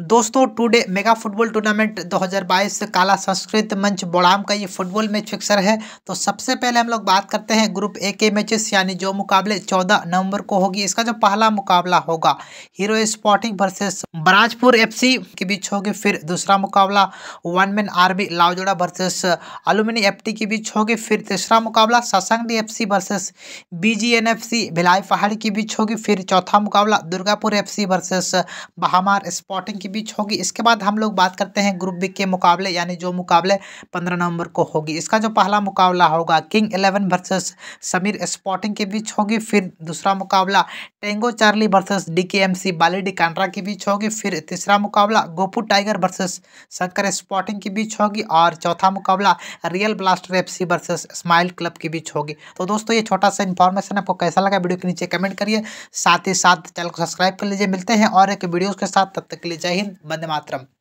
दोस्तों today mega football tournament 2022 काला संस्कृत मंच बोड़ाम का ये फुटबॉल मैच फिक्सर है तो सबसे पहले हम लोग बात करते हैं ग्रुप ए के मैचेस यानी जो मुकाबले 14 नवंबर को होगी इसका जो पहला मुकाबला होगा Hero Sporting versus Barajpur FC के बीच होगी फिर दूसरा मुकाबला One Man Army Lawjora versus alumni F के बीच होगी फिर तीसरा मुकाबला Sasang D F versus B G N F C Bhilai Pahari के बीच होगी फिर चौथा मुकाबला Durgapur F C versus Bahamar sporting के बीच होगी इसके बाद हम लोग बात करते हैं ग्रुप बी के मुकाबले यानी जो मुकाबले पंद्रह नवंबर को होगी इसका जो पहला मुकाबला होगा King Eleven versus Sameer sporting के बीच होगी फिर दूसरा मुकाबला Tango Charlie versus DKMC Baledi Kandra के बीच होगी फिर तीसरा मुकाबला Gopu tiger versus Shankar sporting के बीच होगी और चौथा मुकाबला Real Blaster F versus Smile Club के बीच होगी तो दोस्तों ये छोटा सा इन्फॉर्मेशन आपको कैसा लगा वीडियो के नीचे कमेंट करिए साथ ही साथ चैनल को सब्सक्राइब कर लीजिए मिलते हैं और एक वीडियोज़ के साथ तब तक के लिए जाए जय हिंद वंदे मातरम